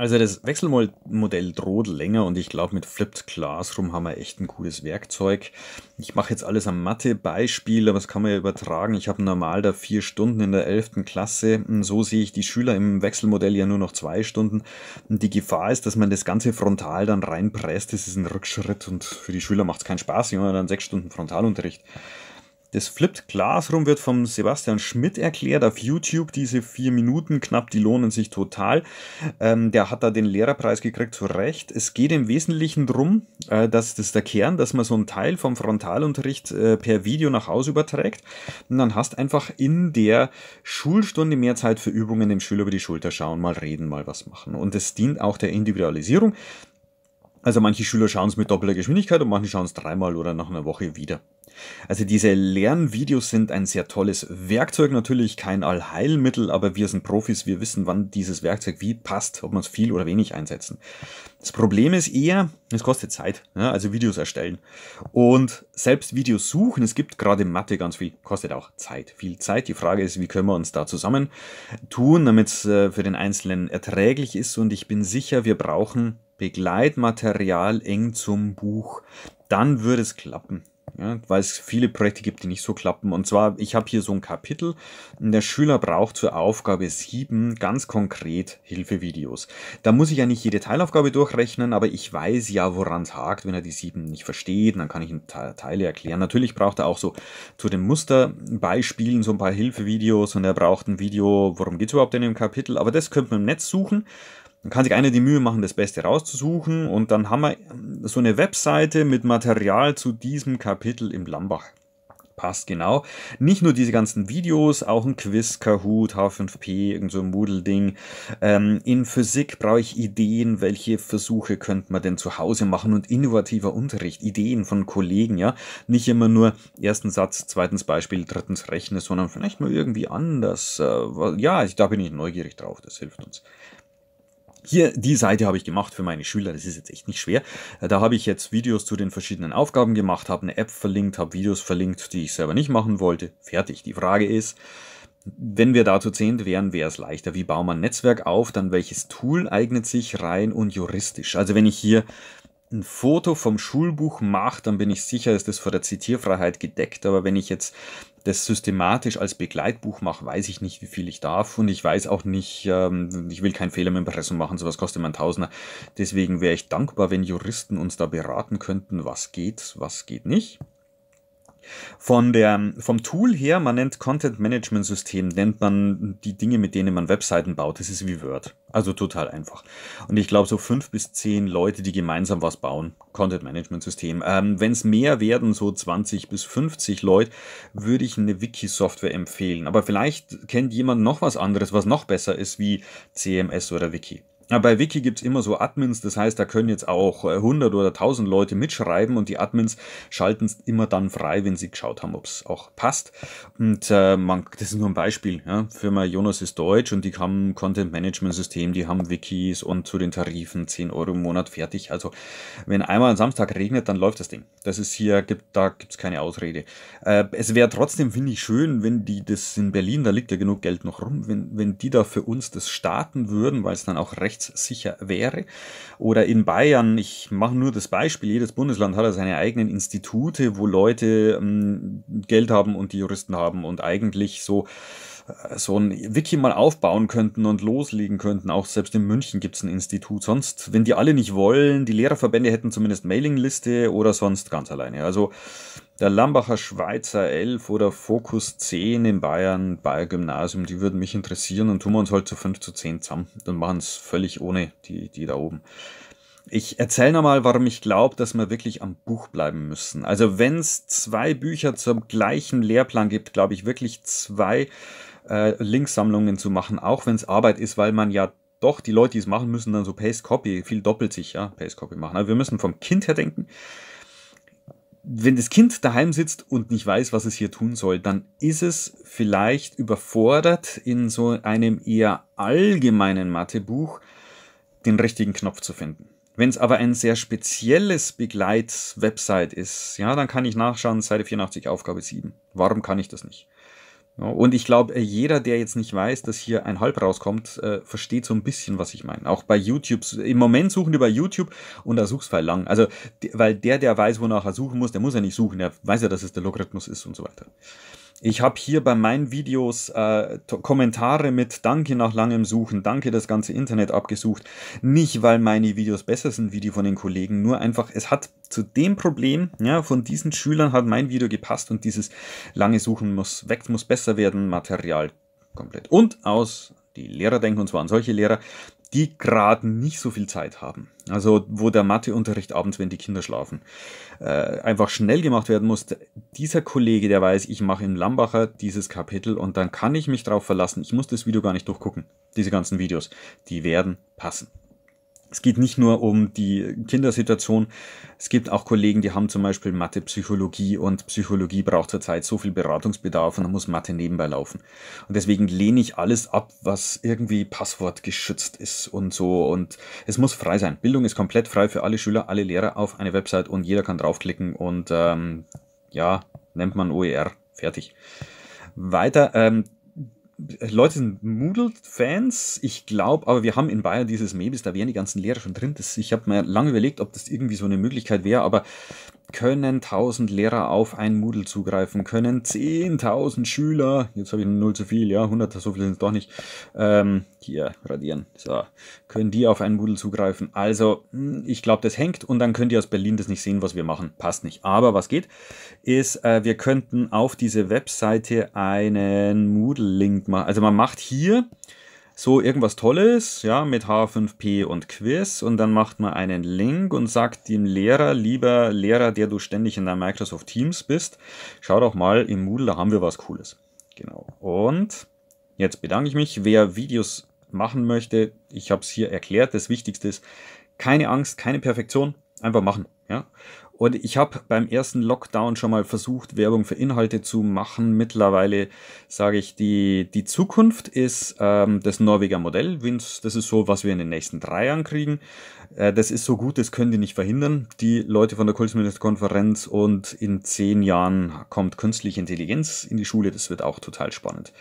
Also das Wechselmodell droht länger und ich glaube mit Flipped Classroom haben wir echt ein cooles Werkzeug. Ich mache jetzt alles am Mathe-Beispiel, aber das kann man ja übertragen. Ich habe normal da vier Stunden in der 11. Klasse. So sehe ich die Schüler im Wechselmodell ja nur noch zwei Stunden. Und die Gefahr ist, dass man das Ganze frontal dann reinpresst. Das ist ein Rückschritt und für die Schüler macht es keinen Spaß. Die haben dann sechs Stunden Frontalunterricht. Das Flipped Classroom wird vom Sebastian Schmidt erklärt auf YouTube. Diese vier Minuten knapp, die lohnen sich total. Ähm, der hat da den Lehrerpreis gekriegt, zu Recht. Es geht im Wesentlichen darum, äh, dass das ist der Kern, dass man so einen Teil vom Frontalunterricht äh, per Video nach Hause überträgt. Und dann hast einfach in der Schulstunde mehr Zeit für Übungen, dem Schüler über die Schulter schauen, mal reden, mal was machen. Und es dient auch der Individualisierung. Also manche Schüler schauen es mit doppelter Geschwindigkeit und manche schauen es dreimal oder nach einer Woche wieder. Also diese Lernvideos sind ein sehr tolles Werkzeug, natürlich kein Allheilmittel, aber wir sind Profis, wir wissen, wann dieses Werkzeug wie passt, ob man es viel oder wenig einsetzen. Das Problem ist eher, es kostet Zeit, ja, also Videos erstellen. Und selbst Videos suchen, es gibt gerade Mathe ganz viel, kostet auch Zeit, viel Zeit. Die Frage ist, wie können wir uns da zusammen tun, damit es äh, für den Einzelnen erträglich ist. Und ich bin sicher, wir brauchen Begleitmaterial eng zum Buch. Dann würde es klappen. Ja, weil es viele Projekte gibt, die nicht so klappen. Und zwar, ich habe hier so ein Kapitel. Der Schüler braucht zur Aufgabe 7 ganz konkret Hilfevideos. Da muss ich ja nicht jede Teilaufgabe durchrechnen, aber ich weiß ja, woran es hakt, wenn er die 7 nicht versteht. dann kann ich ihm Teile erklären. Natürlich braucht er auch so zu den Musterbeispielen so ein paar Hilfevideos und er braucht ein Video, worum geht es überhaupt in dem Kapitel. Aber das könnte man im Netz suchen. Dann kann sich einer die Mühe machen, das Beste rauszusuchen und dann haben wir so eine Webseite mit Material zu diesem Kapitel im Lambach. Passt genau. Nicht nur diese ganzen Videos, auch ein Quiz, Kahoot, H5P, irgend so ein Moodle-Ding. Ähm, in Physik brauche ich Ideen, welche Versuche könnte man denn zu Hause machen und innovativer Unterricht, Ideen von Kollegen, ja. Nicht immer nur ersten Satz, zweitens Beispiel, drittens Rechne, sondern vielleicht mal irgendwie anders. Äh, ja, ich, da bin ich neugierig drauf, das hilft uns. Hier, die Seite habe ich gemacht für meine Schüler, das ist jetzt echt nicht schwer. Da habe ich jetzt Videos zu den verschiedenen Aufgaben gemacht, habe eine App verlinkt, habe Videos verlinkt, die ich selber nicht machen wollte. Fertig. Die Frage ist, wenn wir dazu zehnt wären, wäre es leichter. Wie baut man ein Netzwerk auf? Dann welches Tool eignet sich rein und juristisch? Also wenn ich hier ein Foto vom Schulbuch mache, dann bin ich sicher, ist das vor der Zitierfreiheit gedeckt. Aber wenn ich jetzt das systematisch als Begleitbuch mache, weiß ich nicht, wie viel ich darf und ich weiß auch nicht, ähm, ich will keinen Fehler im Impressum machen, sowas kostet mein Tausender. Deswegen wäre ich dankbar, wenn Juristen uns da beraten könnten, was geht, was geht nicht. Von der, vom Tool her, man nennt Content Management System, nennt man die Dinge, mit denen man Webseiten baut. Das ist wie Word. Also total einfach. Und ich glaube, so fünf bis zehn Leute, die gemeinsam was bauen. Content Management System. Ähm, Wenn es mehr werden, so 20 bis 50 Leute, würde ich eine Wiki-Software empfehlen. Aber vielleicht kennt jemand noch was anderes, was noch besser ist wie CMS oder Wiki bei Wiki gibt es immer so Admins, das heißt, da können jetzt auch 100 äh, oder 1000 Leute mitschreiben und die Admins schalten es immer dann frei, wenn sie geschaut haben, ob es auch passt. Und äh, man, das ist nur ein Beispiel. Ja. Firma Jonas ist deutsch und die haben Content Management System, die haben Wikis und zu den Tarifen 10 Euro im Monat fertig. Also wenn einmal am Samstag regnet, dann läuft das Ding. Das ist hier, gibt, da gibt es keine Ausrede. Äh, es wäre trotzdem, finde ich, schön, wenn die das in Berlin, da liegt ja genug Geld noch rum, wenn, wenn die da für uns das starten würden, weil es dann auch recht rechtssicher wäre. Oder in Bayern, ich mache nur das Beispiel, jedes Bundesland hat ja seine eigenen Institute, wo Leute ähm, Geld haben und die Juristen haben und eigentlich so äh, so ein Wiki mal aufbauen könnten und loslegen könnten. Auch selbst in München gibt es ein Institut. Sonst, wenn die alle nicht wollen, die Lehrerverbände hätten zumindest Mailingliste oder sonst ganz alleine. Also der Lambacher Schweizer 11 oder Fokus 10 in Bayern, Bayer Gymnasium, die würden mich interessieren und tun wir uns halt zu 5 zu 10 zusammen und machen es völlig ohne die, die da oben. Ich erzähle nochmal, warum ich glaube, dass wir wirklich am Buch bleiben müssen. Also wenn es zwei Bücher zum gleichen Lehrplan gibt, glaube ich wirklich zwei äh, Linksammlungen zu machen, auch wenn es Arbeit ist, weil man ja doch die Leute, die es machen, müssen dann so Paste-Copy, viel doppelt sich, ja, Paste-Copy machen. Aber also wir müssen vom Kind her denken wenn das Kind daheim sitzt und nicht weiß, was es hier tun soll, dann ist es vielleicht überfordert, in so einem eher allgemeinen Mathebuch den richtigen Knopf zu finden. Wenn es aber ein sehr spezielles Begleitswebsite ist, ja, dann kann ich nachschauen, Seite 84, Aufgabe 7. Warum kann ich das nicht? Und ich glaube, äh, jeder, der jetzt nicht weiß, dass hier ein Halb rauskommt, äh, versteht so ein bisschen, was ich meine. Auch bei YouTube. Im Moment suchen die bei YouTube und da suchst du halt lang. Also, weil der, der weiß, wonach er suchen muss, der muss ja nicht suchen. Der weiß ja, dass es der Logarithmus ist und so weiter. Ich habe hier bei meinen Videos äh, Kommentare mit Danke nach langem Suchen, Danke das ganze Internet abgesucht. Nicht, weil meine Videos besser sind wie die von den Kollegen, nur einfach, es hat zu dem Problem, ja, von diesen Schülern hat mein Video gepasst und dieses lange Suchen muss weg, muss besser werden, Material komplett. Und aus die Lehrer denken, und zwar an solche Lehrer, die gerade nicht so viel Zeit haben. Also wo der Matheunterricht abends, wenn die Kinder schlafen, äh, einfach schnell gemacht werden muss. Dieser Kollege, der weiß, ich mache im Lambacher dieses Kapitel und dann kann ich mich darauf verlassen. Ich muss das Video gar nicht durchgucken. Diese ganzen Videos, die werden passen. Es geht nicht nur um die Kindersituation. Es gibt auch Kollegen, die haben zum Beispiel Mathe, Psychologie und Psychologie braucht zurzeit so viel Beratungsbedarf und da muss Mathe nebenbei laufen. Und deswegen lehne ich alles ab, was irgendwie passwortgeschützt ist und so. Und es muss frei sein. Bildung ist komplett frei für alle Schüler, alle Lehrer auf eine Website und jeder kann draufklicken und ähm, ja, nennt man OER. Fertig. Weiter, ähm, Leute sind Moodle-Fans, ich glaube, aber wir haben in Bayern dieses Mebis, da wären die ganzen Lehrer schon drin. Das, ich habe mir lange überlegt, ob das irgendwie so eine Möglichkeit wäre, aber können 1000 Lehrer auf ein Moodle zugreifen, können 10.000 Schüler, jetzt habe ich null zu viel, ja, 100, so viel sind es doch nicht, ähm, hier radieren, so, können die auf ein Moodle zugreifen. Also, hm, ich glaube, das hängt und dann könnt ihr aus Berlin das nicht sehen, was wir machen, passt nicht. Aber was geht, ist, äh, wir könnten auf diese Webseite einen Moodle-Link machen. Also man macht hier, so irgendwas Tolles, ja, mit H5P und Quiz und dann macht man einen Link und sagt dem Lehrer, lieber Lehrer, der du ständig in der Microsoft Teams bist, schau doch mal im Moodle, da haben wir was Cooles. Genau. Und jetzt bedanke ich mich. Wer Videos machen möchte, ich habe es hier erklärt. Das Wichtigste ist, keine Angst, keine Perfektion, einfach machen. Ja? Und ich habe beim ersten Lockdown schon mal versucht, Werbung für Inhalte zu machen. Mittlerweile sage ich, die, die Zukunft ist ähm, das Norweger Modell. Das ist so, was wir in den nächsten drei Jahren kriegen. Äh, das ist so gut, das können die nicht verhindern. Die Leute von der Kultusministerkonferenz und in zehn Jahren kommt künstliche Intelligenz in die Schule. Das wird auch total spannend.